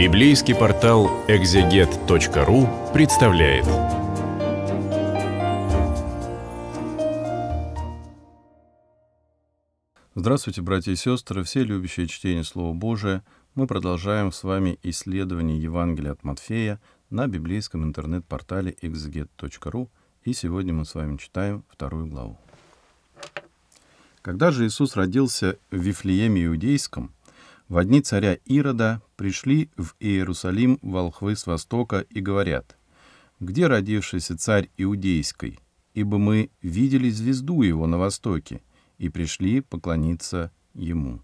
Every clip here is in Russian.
Библейский портал экзегет.ру представляет. Здравствуйте, братья и сестры, все любящие чтение Слова Божия. Мы продолжаем с вами исследование Евангелия от Матфея на библейском интернет-портале exeget.ru, и сегодня мы с вами читаем вторую главу. Когда же Иисус родился в Вифлееме Иудейском – в дни царя Ирода пришли в Иерусалим волхвы с востока и говорят, «Где родившийся царь Иудейской? Ибо мы видели звезду его на востоке и пришли поклониться ему».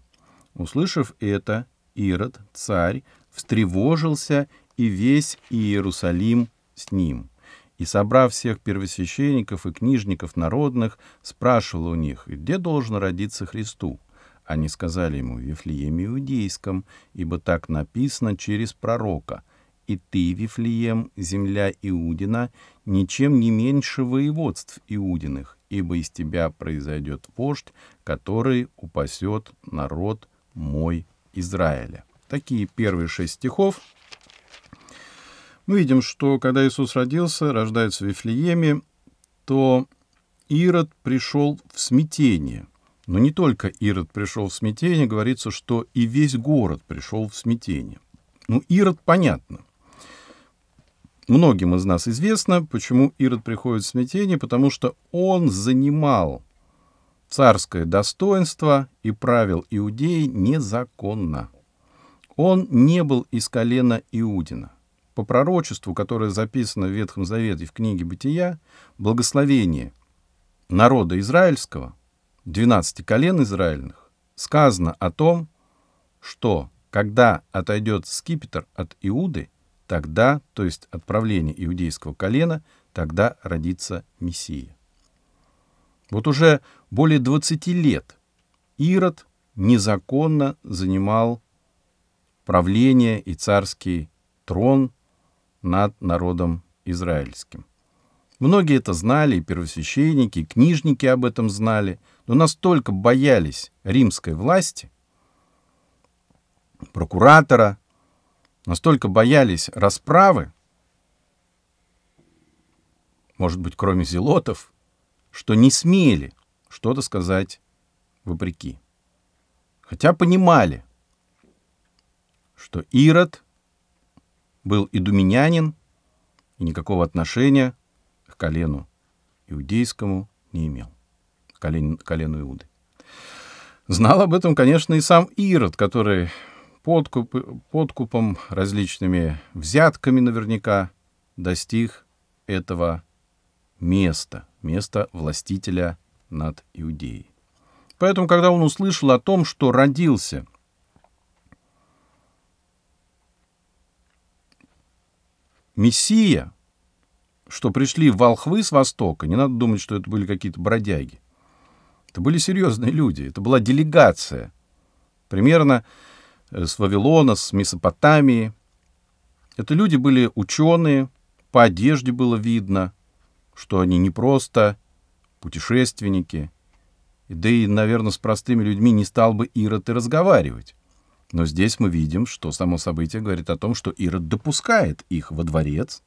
Услышав это, Ирод, царь, встревожился и весь Иерусалим с ним. И, собрав всех первосвященников и книжников народных, спрашивал у них, где должен родиться Христу. Они сказали ему в Вифлееме Иудейском, ибо так написано через пророка. «И ты, Вифлеем, земля Иудина, ничем не меньше воеводств Иудиных, ибо из тебя произойдет вождь, который упасет народ мой Израиля». Такие первые шесть стихов. Мы видим, что когда Иисус родился, рождается в Вифлееме, то Ирод пришел в смятение – но не только Ирод пришел в смятение, говорится, что и весь город пришел в смятение. Ну, Ирод понятно. Многим из нас известно, почему Ирод приходит в смятение, потому что он занимал царское достоинство и правил иудеи незаконно. Он не был из колена Иудина. По пророчеству, которое записано в Ветхом Завете в книге Бытия, благословение народа израильского – 12 колен Израильных сказано о том, что когда отойдет скипетр от Иуды, тогда, то есть отправление иудейского колена, тогда родится Мессия. Вот уже более 20 лет Ирод незаконно занимал правление и царский трон над народом израильским. Многие это знали, и первосвященники, и книжники об этом знали, но настолько боялись римской власти, прокуратора, настолько боялись расправы, может быть, кроме зелотов, что не смели что-то сказать вопреки. Хотя понимали, что Ирод был идуменянин, и никакого отношения колену иудейскому не имел, колен, колену Иуды. Знал об этом, конечно, и сам Ирод, который подкуп, подкупом, различными взятками наверняка достиг этого места, места властителя над Иудеей. Поэтому, когда он услышал о том, что родился Мессия, что пришли волхвы с Востока, не надо думать, что это были какие-то бродяги. Это были серьезные люди, это была делегация. Примерно э, с Вавилона, с Месопотамии. Это люди были ученые, по одежде было видно, что они не просто путешественники. Да и, наверное, с простыми людьми не стал бы Ирод и разговаривать. Но здесь мы видим, что само событие говорит о том, что Ирод допускает их во дворец –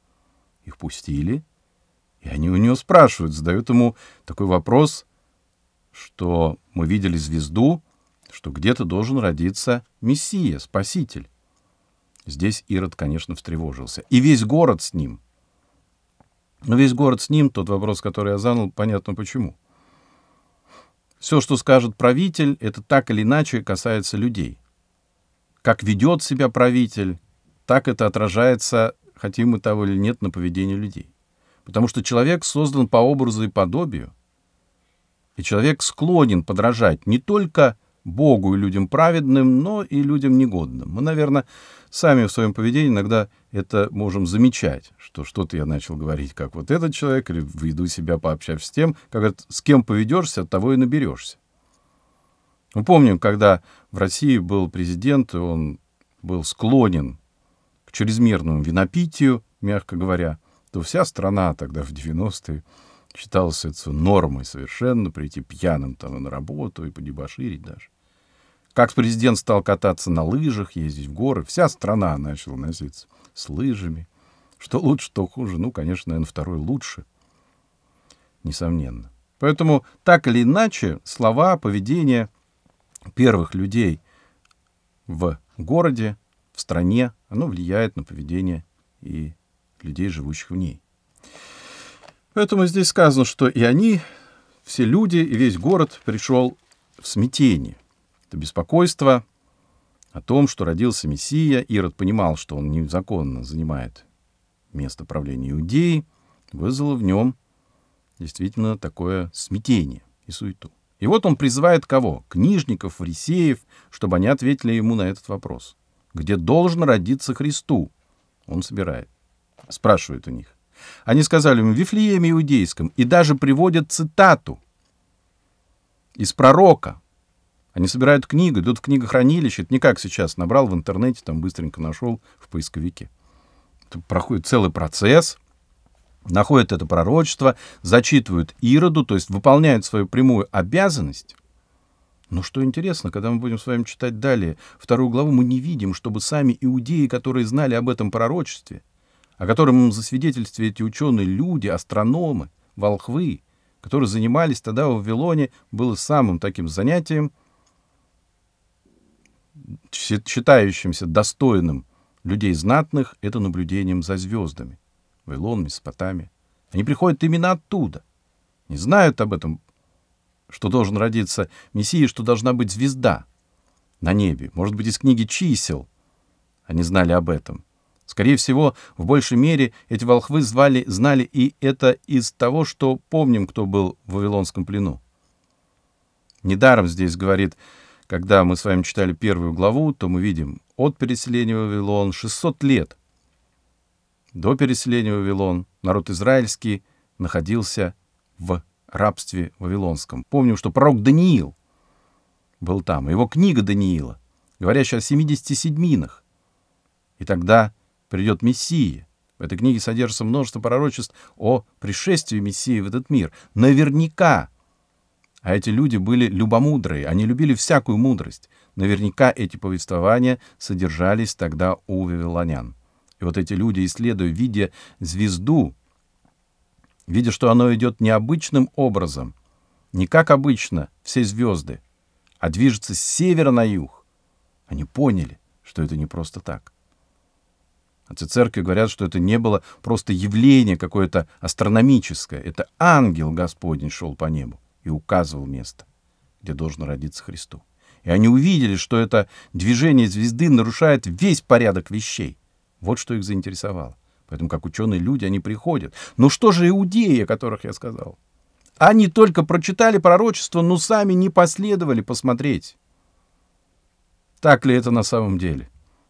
их пустили, и они у него спрашивают, задают ему такой вопрос, что мы видели звезду, что где-то должен родиться Мессия, Спаситель. Здесь Ирод, конечно, встревожился. И весь город с ним. Но весь город с ним, тот вопрос, который я задал понятно почему. Все, что скажет правитель, это так или иначе касается людей. Как ведет себя правитель, так это отражается хотим мы того или нет, на поведение людей. Потому что человек создан по образу и подобию, и человек склонен подражать не только Богу и людям праведным, но и людям негодным. Мы, наверное, сами в своем поведении иногда это можем замечать, что что-то я начал говорить, как вот этот человек, или веду себя, пообщавшись с тем, как говорят, с кем поведешься, от того и наберешься. Мы помним, когда в России был президент, он был склонен к чрезмерному винопитию, мягко говоря, то вся страна тогда в 90-е считалось это нормой совершенно прийти пьяным там на работу и подебоширить даже. Как президент стал кататься на лыжах, ездить в горы, вся страна начала носиться с лыжами. Что лучше, что хуже, ну, конечно, наверное, второй лучше. Несомненно. Поэтому так или иначе слова, поведение первых людей в городе, в стране, оно влияет на поведение и людей, живущих в ней. Поэтому здесь сказано, что и они, все люди, и весь город пришел в смятение. Это беспокойство о том, что родился Мессия. Ирод понимал, что он незаконно занимает место правления Иудеи, вызвало в нем действительно такое смятение и суету. И вот он призывает кого? Книжников, фарисеев, чтобы они ответили ему на этот вопрос где должен родиться Христу. Он собирает. Спрашивает у них. Они сказали ему, в Вифлееме Иудейском, и даже приводят цитату из пророка. Они собирают книгу, идут в книгохранилище. Это не как сейчас, набрал в интернете, там быстренько нашел в поисковике. Это проходит целый процесс, находят это пророчество, зачитывают Ироду, то есть выполняют свою прямую обязанность но что интересно, когда мы будем с вами читать далее вторую главу, мы не видим, чтобы сами иудеи, которые знали об этом пророчестве, о котором засвидетельствовали эти ученые люди, астрономы, волхвы, которые занимались тогда в Вавилоне, было самым таким занятием, считающимся достойным людей знатных, это наблюдением за звездами, Вавилонами, Спотами. Они приходят именно оттуда. Не знают об этом что должен родиться Мессия, что должна быть звезда на небе, может быть, из книги чисел. Они знали об этом. Скорее всего, в большей мере эти волхвы звали, знали и это из того, что помним, кто был в Вавилонском плену. Недаром здесь говорит, когда мы с вами читали первую главу, то мы видим от переселения в Вавилон 600 лет. До переселения в Вавилон народ израильский находился в рабстве вавилонском. Помним, что пророк Даниил был там, его книга Даниила, говорящая о 70 седьминах. И тогда придет Мессия. В этой книге содержится множество пророчеств о пришествии Мессии в этот мир. Наверняка. А эти люди были любомудрые, они любили всякую мудрость. Наверняка эти повествования содержались тогда у вавилонян. И вот эти люди, исследуя, видя звезду, видя, что оно идет необычным образом, не как обычно все звезды, а движется с севера на юг. Они поняли, что это не просто так. Отцы церкви говорят, что это не было просто явление какое-то астрономическое. Это ангел Господень шел по небу и указывал место, где должен родиться Христу. И они увидели, что это движение звезды нарушает весь порядок вещей. Вот что их заинтересовало. Поэтому как ученые люди, они приходят. Но ну что же иудеи, о которых я сказал? Они только прочитали пророчество, но сами не последовали посмотреть, так ли это на самом деле.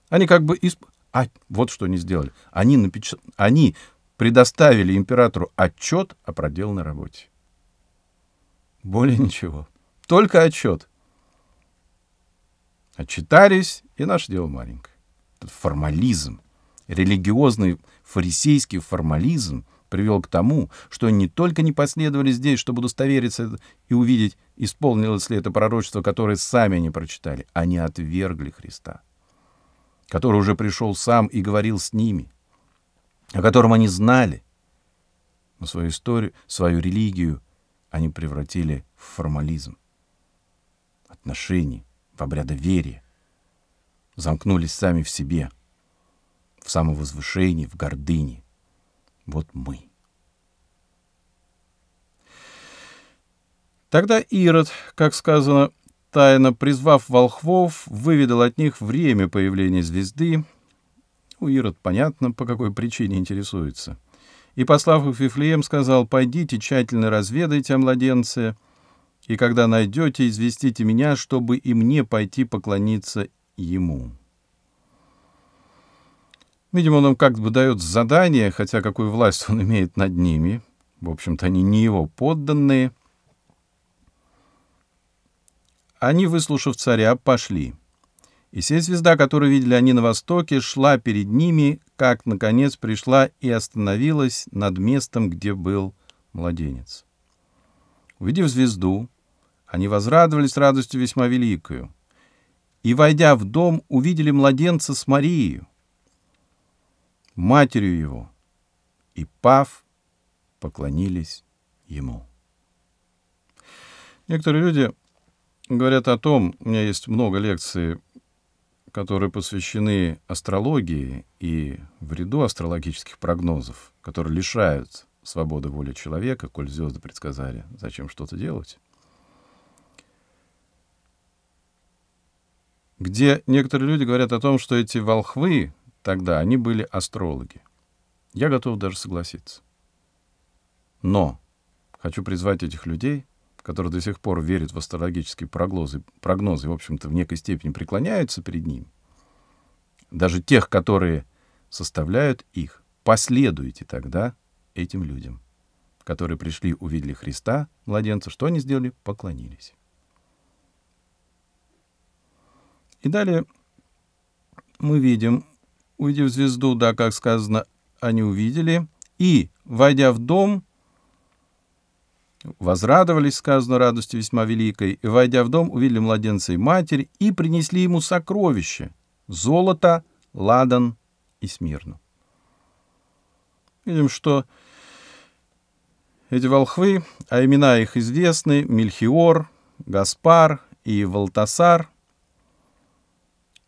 Они как бы... Исп... А, вот что они сделали. Они, напеч... они предоставили императору отчет о проделанной работе. Более ничего. Только отчет. Отчитались, и наше дело маленькое. Этот формализм, религиозный фарисейский формализм привел к тому, что они не только не последовали здесь, чтобы удостовериться и увидеть, исполнилось ли это пророчество, которое сами они прочитали, они отвергли Христа, который уже пришел сам и говорил с ними, о котором они знали, но свою историю, свою религию они превратили в формализм отношения, в обрядоверие, замкнулись сами в себе – в самовозвышении, в гордыне. Вот мы. Тогда Ирод, как сказано, тайно призвав волхвов, выведал от них время появления звезды. У ну, Ирод понятно, по какой причине интересуется. И, послав их в Вифлеем, сказал, «Пойдите, тщательно разведайте о младенце, и когда найдете, известите меня, чтобы и мне пойти поклониться ему». Видимо, он им как бы дает задание, хотя какую власть он имеет над ними. В общем-то, они не его подданные. Они, выслушав царя, пошли. И сей звезда, которую видели они на востоке, шла перед ними, как, наконец, пришла и остановилась над местом, где был младенец. Увидев звезду, они возрадовались радостью весьма великую. И, войдя в дом, увидели младенца с Марией, матерью его, и, пав, поклонились ему. Некоторые люди говорят о том, у меня есть много лекций, которые посвящены астрологии и вреду астрологических прогнозов, которые лишают свободы воли человека, коль звезды предсказали, зачем что-то делать. Где некоторые люди говорят о том, что эти волхвы, Тогда они были астрологи. Я готов даже согласиться. Но хочу призвать этих людей, которые до сих пор верят в астрологические прогнозы, прогнозы, в общем-то, в некой степени преклоняются перед ним. даже тех, которые составляют их, последуйте тогда этим людям, которые пришли, увидели Христа, младенца, что они сделали? Поклонились. И далее мы видим увидев звезду, да, как сказано, они увидели, и, войдя в дом, возрадовались, сказано, радостью весьма великой, и, войдя в дом, увидели младенца и матерь, и принесли ему сокровища — золото, ладан и смирну. Видим, что эти волхвы, а имена их известны, Мельхиор, Гаспар и Валтасар,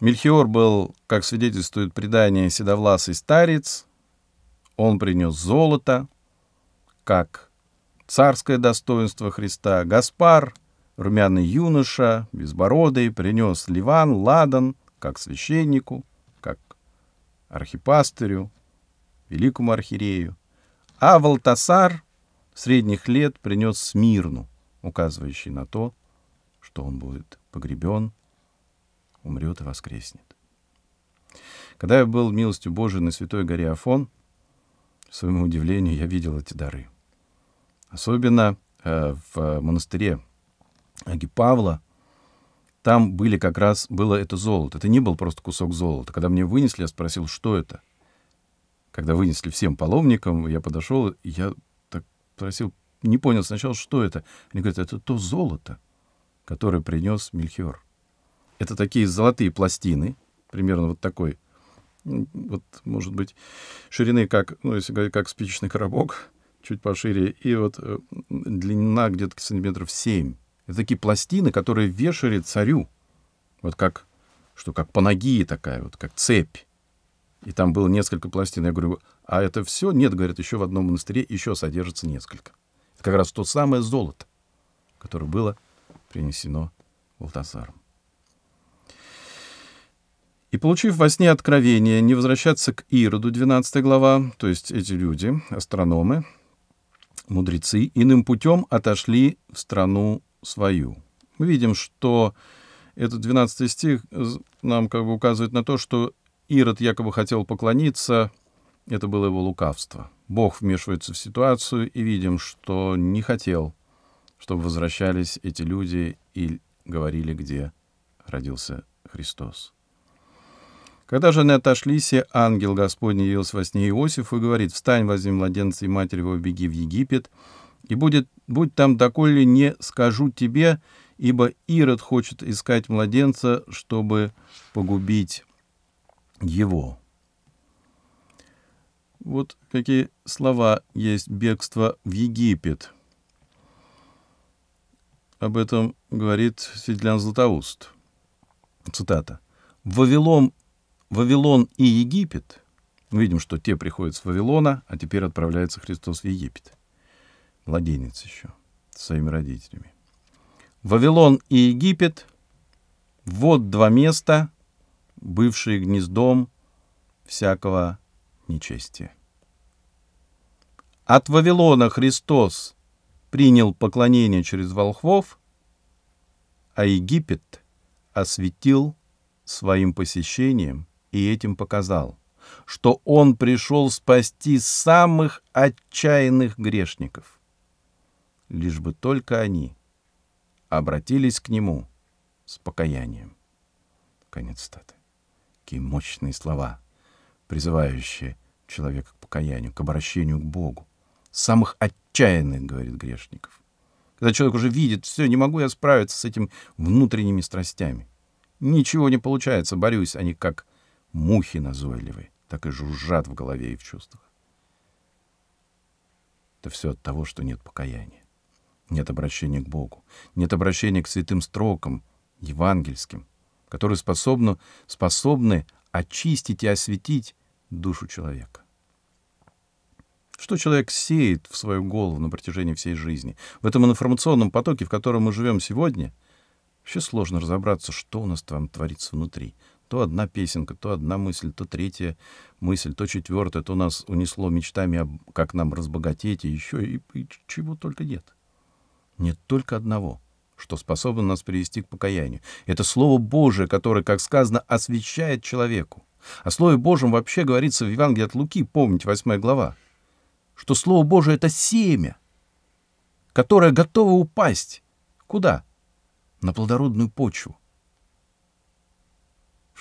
Мельхиор был, как свидетельствует предание, седовласый старец. Он принес золото, как царское достоинство Христа. Гаспар, румяный юноша, безбородый, принес Ливан, Ладан, как священнику, как архипастырю, великому архиерею. А Валтасар средних лет принес Смирну, указывающий на то, что он будет погребен умрет и воскреснет. Когда я был милостью Божией на Святой горе Афон, к своему удивлению, я видел эти дары. Особенно э, в монастыре Аги Павла, там были как раз, было это золото. Это не был просто кусок золота. Когда мне вынесли, я спросил, что это. Когда вынесли всем паломникам, я подошел, и я так спросил, не понял сначала, что это. Они говорят, это то золото, которое принес Мельхиор. Это такие золотые пластины, примерно вот такой, вот, может быть, ширины, как, ну, если говорить, как спичечный коробок, чуть пошире, и вот э, длина где-то сантиметров 7. Это такие пластины, которые вешали царю, вот как, что как панагия такая, вот как цепь. И там было несколько пластин. Я говорю, а это все? Нет, говорят, еще в одном монастыре еще содержится несколько. Это как раз то самое золото, которое было принесено Валтасаром. И получив во сне откровение не возвращаться к Ироду, 12 глава, то есть эти люди, астрономы, мудрецы, иным путем отошли в страну свою. Мы видим, что этот 12 стих нам как бы указывает на то, что Ирод якобы хотел поклониться, это было его лукавство. Бог вмешивается в ситуацию, и видим, что не хотел, чтобы возвращались эти люди и говорили, где родился Христос. Когда же они отошлись, се ангел Господний явился во сне Иосифу и говорит, «Встань, возьми младенца и матерь его, беги в Египет, и будет, будь там, доколе не скажу тебе, ибо Ирод хочет искать младенца, чтобы погубить его». Вот какие слова есть «бегство в Египет». Об этом говорит Светлян Златоуст. Цитата. «Вавилон Вавилон и Египет, мы видим, что те приходят с Вавилона, а теперь отправляется Христос в Египет. Младенец еще со своими родителями. Вавилон и Египет – вот два места, бывшие гнездом всякого нечестия. От Вавилона Христос принял поклонение через волхвов, а Египет осветил своим посещением и этим показал, что он пришел спасти самых отчаянных грешников. Лишь бы только они обратились к нему с покаянием. Конец статы. Какие мощные слова, призывающие человека к покаянию, к обращению к Богу. Самых отчаянных, говорит, грешников. Когда человек уже видит, все, не могу я справиться с этими внутренними страстями. Ничего не получается, борюсь, они а как мухи назойливые, так и жужжат в голове и в чувствах. Это все от того, что нет покаяния, нет обращения к Богу, нет обращения к святым строкам, евангельским, которые способны, способны очистить и осветить душу человека. Что человек сеет в свою голову на протяжении всей жизни? В этом информационном потоке, в котором мы живем сегодня, вообще сложно разобраться, что у нас там творится внутри — то одна песенка, то одна мысль, то третья мысль, то четвертая, то нас унесло мечтами, об, как нам разбогатеть, и еще и, и чего только нет. Нет только одного, что способно нас привести к покаянию. Это Слово Божие, которое, как сказано, освещает человеку. О Слове Божьем вообще говорится в Евангелии от Луки, помните, 8 глава, что Слово Божие — это семя, которое готово упасть. Куда? На плодородную почву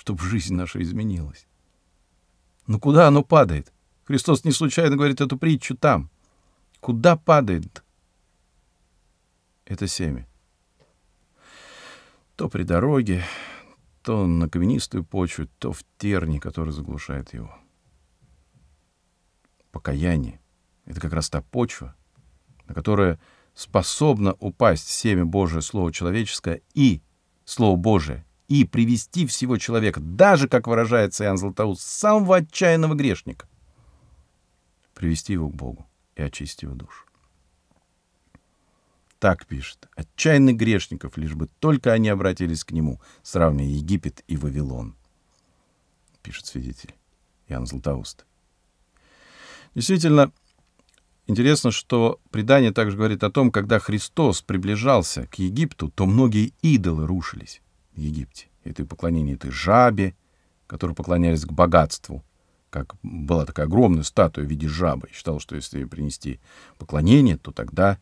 чтобы жизнь наша изменилась. Но ну куда оно падает? Христос не случайно говорит эту притчу там. Куда падает? Это семя. То при дороге, то на каменистую почву, то в терни, который заглушает его. Покаяние — это как раз та почва, на которую способно упасть семя Божие, Слово человеческое и Слово Божие — и привести всего человека, даже, как выражается Иоанн Златоуст, самого отчаянного грешника, привести его к Богу и очистить его душу. Так пишет, отчаянных грешников, лишь бы только они обратились к нему, сравнивая Египет и Вавилон, пишет свидетель Иоанн Златоуст. Действительно, Интересно, что предание также говорит о том, когда Христос приближался к Египту, то многие идолы рушились. Египте. Это и поклонение этой жабе, которые поклонялись к богатству, как была такая огромная статуя в виде жабы. И считал, что если принести поклонение, то тогда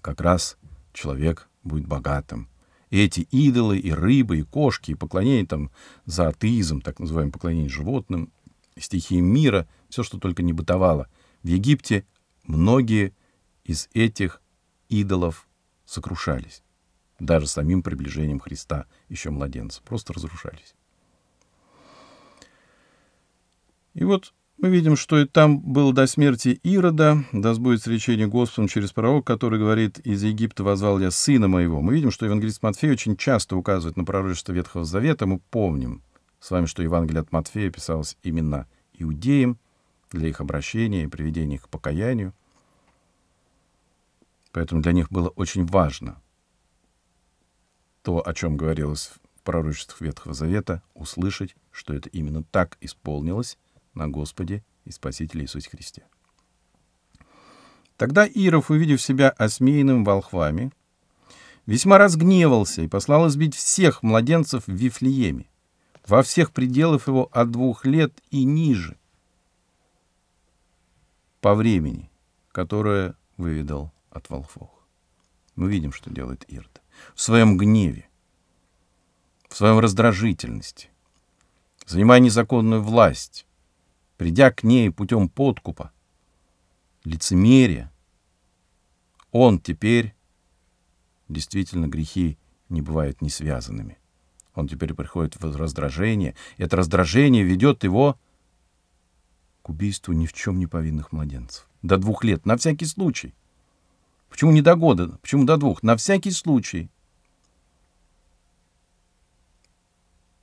как раз человек будет богатым. И эти идолы, и рыбы, и кошки, и поклонение там за атеизм, так называемое поклонение животным, стихии мира, все, что только не бытовало. В Египте многие из этих идолов сокрушались даже самим приближением Христа, еще младенца, просто разрушались. И вот мы видим, что и там был до смерти Ирода, да сбудется речение Господом через пророк, который говорит, «Из Египта возвал я сына моего». Мы видим, что евангелист Матфей очень часто указывает на пророчество Ветхого Завета. Мы помним с вами, что Евангелие от Матфея писалось именно иудеям для их обращения и приведения их к покаянию. Поэтому для них было очень важно то, о чем говорилось в пророчествах Ветхого Завета, услышать, что это именно так исполнилось на Господе и Спасителе Иисусе Христе. Тогда Иров, увидев себя осмеянным волхвами, весьма разгневался и послал избить всех младенцев в Вифлееме, во всех пределах его от двух лет и ниже, по времени, которое выведал от волхвов. Мы видим, что делает Ирод в своем гневе, в своем раздражительности, занимая незаконную власть, придя к ней путем подкупа, лицемерия, он теперь действительно грехи не бывают не связанными. Он теперь приходит в раздражение, и это раздражение ведет его к убийству ни в чем не повинных младенцев. До двух лет, на всякий случай. Почему не до года? Почему до двух? На всякий случай.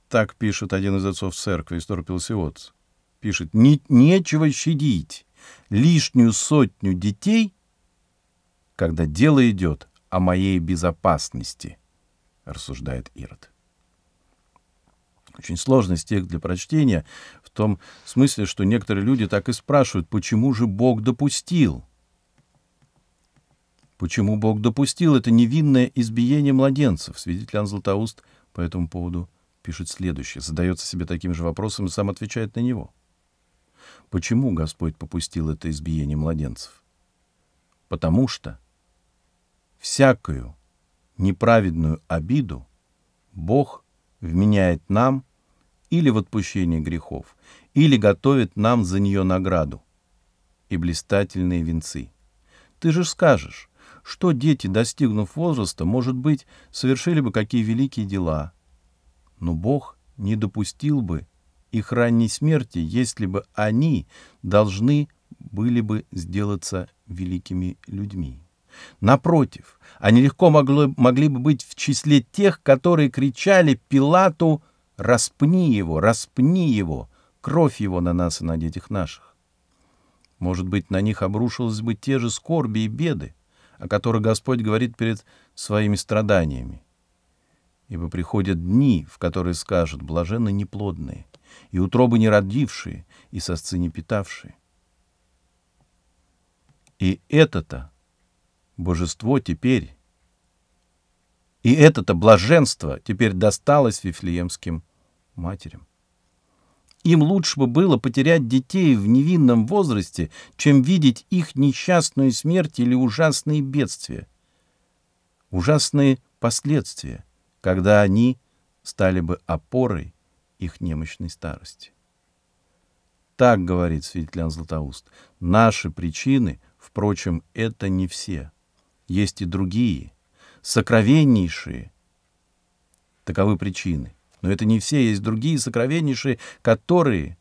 Так пишет один из отцов церкви, Истор Пелсиот. Пишет, не, нечего щадить лишнюю сотню детей, когда дело идет о моей безопасности, рассуждает Ирод. Очень сложный стих для прочтения в том смысле, что некоторые люди так и спрашивают, почему же Бог допустил – Почему Бог допустил это невинное избиение младенцев? Свидетель Иоанн Златоуст по этому поводу пишет следующее. Задается себе таким же вопросом и сам отвечает на него. Почему Господь попустил это избиение младенцев? Потому что всякую неправедную обиду Бог вменяет нам или в отпущение грехов, или готовит нам за нее награду и блистательные венцы. Ты же скажешь, что дети, достигнув возраста, может быть, совершили бы какие великие дела. Но Бог не допустил бы их ранней смерти, если бы они должны были бы сделаться великими людьми. Напротив, они легко могло, могли бы быть в числе тех, которые кричали Пилату «Распни его! Распни его! Кровь его на нас и на детях наших!» Может быть, на них обрушилось бы те же скорби и беды о которой Господь говорит перед своими страданиями. Ибо приходят дни, в которые скажут блаженны неплодные, и утробы не родившие, и сосцы не питавшие. И это-то божество теперь, и это-то блаженство теперь досталось вифлеемским матерям. Им лучше бы было потерять детей в невинном возрасте, чем видеть их несчастную смерть или ужасные бедствия. Ужасные последствия, когда они стали бы опорой их немощной старости. Так говорит Светлян Златоуст. Наши причины, впрочем, это не все. Есть и другие, сокровеннейшие. Таковы причины. Но это не все, есть другие сокровеннейшие, которые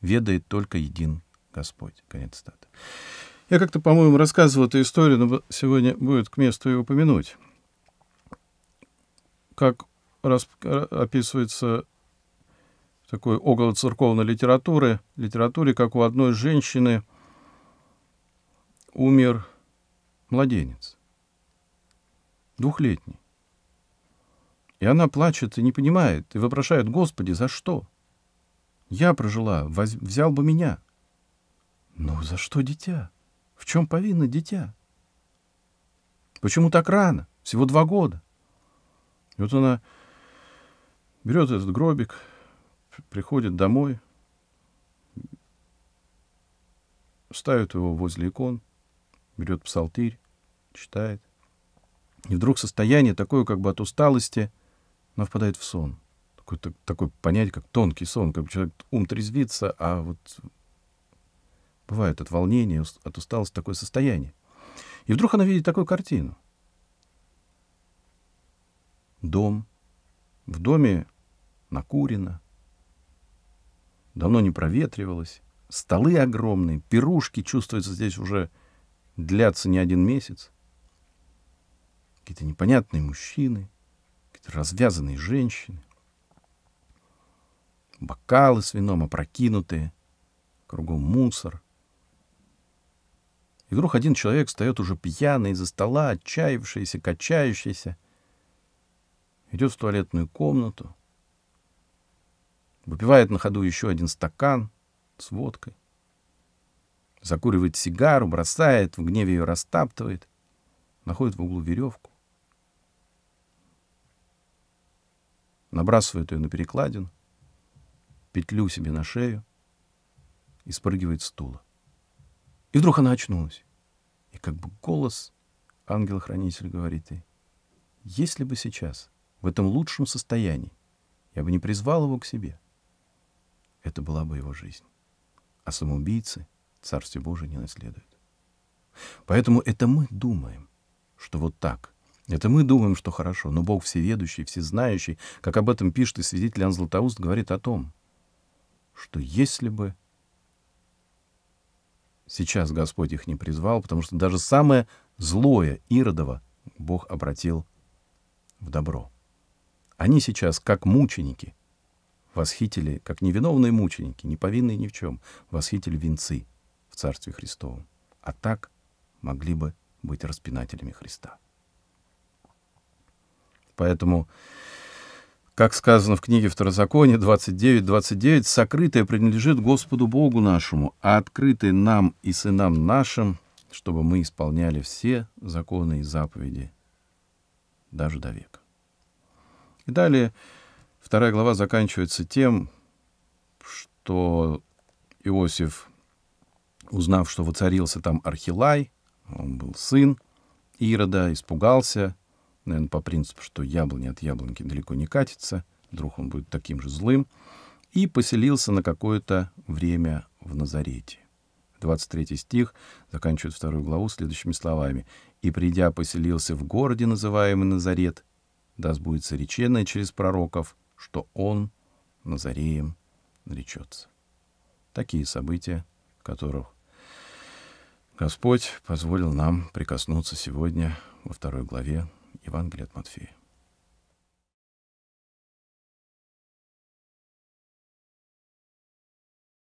ведает только един Господь. Конец стата. Я как-то, по-моему, рассказывал эту историю, но сегодня будет к месту ее упомянуть. Как рас... Э, описывается такой около церковной литературы, литературе, как у одной женщины умер младенец, двухлетний. И она плачет и не понимает, и вопрошает, «Господи, за что? Я прожила, воз... взял бы меня». «Ну, за что дитя? В чем повинно дитя?» «Почему так рано? Всего два года». И вот она берет этот гробик, приходит домой, ставит его возле икон, берет псалтырь, читает. И вдруг состояние такое как бы от усталости – но впадает в сон. Такое, так, такое понятие, как тонкий сон, как человек ум трезвится, а вот бывает от волнения, от усталости такое состояние. И вдруг она видит такую картину. Дом. В доме накурено. Давно не проветривалось. Столы огромные, пирушки, чувствуется, здесь уже длятся не один месяц. Какие-то непонятные мужчины, развязанные женщины, бокалы с вином опрокинутые, кругом мусор. И вдруг один человек встает уже пьяный из-за стола, отчаявшийся, качающийся, идет в туалетную комнату, выпивает на ходу еще один стакан с водкой, закуривает сигару, бросает, в гневе ее растаптывает, находит в углу веревку, набрасывает ее на перекладину, петлю себе на шею и спрыгивает с стула. И вдруг она очнулась. И как бы голос ангела-хранителя говорит ей, «Если бы сейчас, в этом лучшем состоянии, я бы не призвал его к себе, это была бы его жизнь. А самоубийцы Царствие Божие не наследуют. Поэтому это мы думаем, что вот так, это мы думаем, что хорошо, но Бог всеведущий, всезнающий, как об этом пишет и свидетель Иоанн Златоуст, говорит о том, что если бы сейчас Господь их не призвал, потому что даже самое злое Иродово Бог обратил в добро. Они сейчас, как мученики, восхитили, как невиновные мученики, не повинные ни в чем, восхитили венцы в Царстве Христовом. А так могли бы быть распинателями Христа. Поэтому, как сказано в книге Второзакония 29.29, 29, «сокрытое принадлежит Господу Богу нашему, а открытое нам и сынам нашим, чтобы мы исполняли все законы и заповеди даже до века». И далее вторая глава заканчивается тем, что Иосиф, узнав, что воцарился там Архилай, он был сын Ирода, испугался наверное, по принципу, что яблоня от яблоньки далеко не катится, вдруг он будет таким же злым, и поселился на какое-то время в Назарете. 23 стих заканчивает вторую главу следующими словами. «И, придя, поселился в городе, называемый Назарет, да сбудется реченное через пророков, что он Назареем наречется». Такие события, которых Господь позволил нам прикоснуться сегодня во второй главе Евангелие от Матфея.